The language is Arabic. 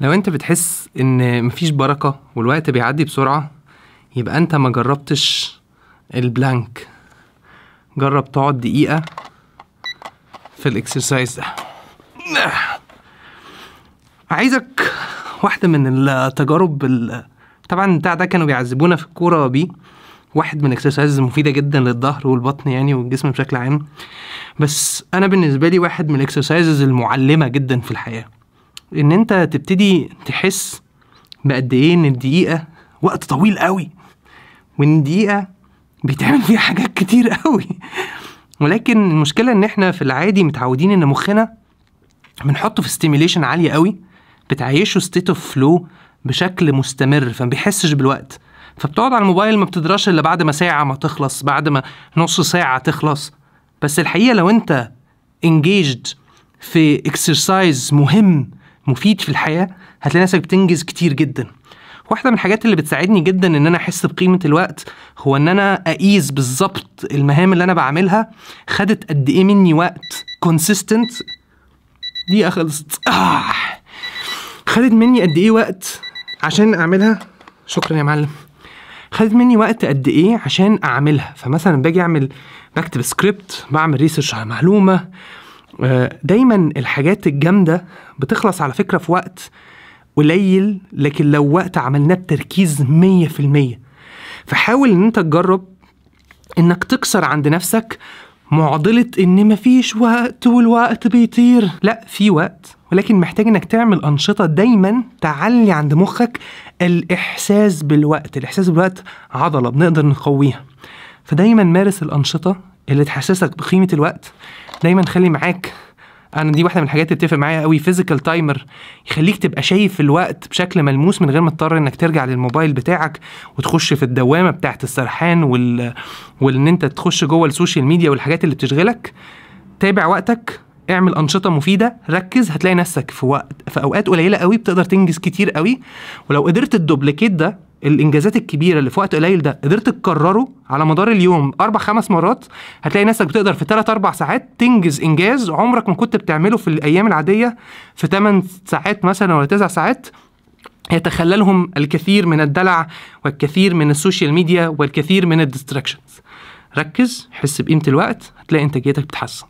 لو انت بتحس ان مفيش بركه والوقت بيعدي بسرعه يبقى انت ما جربتش البلانك جرب تقعد دقيقه في الاكسرسايز ده عايزك واحده من التجارب طبعا بتاع ده كانوا بيعذبونا في الكوره بيه واحد من الاكسرسايز مفيدة جدا للظهر والبطن يعني والجسم بشكل عام بس انا بالنسبه لي واحد من الاكسرسايز المعلمه جدا في الحياه ان انت تبتدي تحس بقد ايه ان الدقيقه وقت طويل قوي وان الدقيقه بيتعمل فيها حاجات كتير قوي ولكن المشكله ان احنا في العادي متعودين ان مخنا بنحطه في ستيميليشن عاليه قوي بتعيشه ستيت اوف فلو بشكل مستمر فما بيحسش بالوقت فبتقعد على الموبايل ما بتدراش الا بعد ما ساعه ما تخلص بعد ما نص ساعه تخلص بس الحقيقه لو انت انجيجد في اكسرسايز مهم مفيد في الحياه هتلاقي نفسك بتنجز كتير جدا واحده من الحاجات اللي بتساعدني جدا ان انا احس بقيمه الوقت هو ان انا اقيس بالظبط المهام اللي انا بعملها خدت قد ايه مني وقت كونسيستنت دي خلصت آه. خدت مني قد ايه وقت عشان اعملها شكرا يا معلم خدت مني وقت قد ايه عشان اعملها فمثلا باجي اعمل بكتب سكريبت بعمل ريسيرش على معلومه دايما الحاجات الجامده بتخلص على فكره في وقت قليل لكن لو وقت عملناه بتركيز 100% فحاول ان انت تجرب انك تكسر عند نفسك معضله ان مفيش وقت والوقت بيطير لا في وقت ولكن محتاج انك تعمل انشطه دايما تعلي عند مخك الاحساس بالوقت الاحساس بالوقت عضله بنقدر نقويها فدايما مارس الانشطه اللي تحسسك بقيمه الوقت دايما خلي معاك انا دي واحده من الحاجات اللي بتفرق معايا قوي فيزيكال تايمر يخليك تبقى شايف الوقت بشكل ملموس من غير ما تضطر انك ترجع للموبايل بتاعك وتخش في الدوامه بتاعه السرحان وال وان انت تخش جوه السوشيال ميديا والحاجات اللي بتشغلك تابع وقتك اعمل انشطه مفيده ركز هتلاقي نفسك في وقت في اوقات قليله قوي بتقدر تنجز كتير قوي ولو قدرت الدوبليكيت ده الانجازات الكبيره اللي في وقت قليل ده قدرت تكرره على مدار اليوم اربع خمس مرات هتلاقي نفسك بتقدر في ثلاث اربع ساعات تنجز انجاز عمرك ما كنت بتعمله في الايام العاديه في ثمان ساعات مثلا ولا تسع ساعات يتخللهم الكثير من الدلع والكثير من السوشيال ميديا والكثير من الديستراكشنز ركز حس بقيمه الوقت هتلاقي انتاجيتك بتتحسن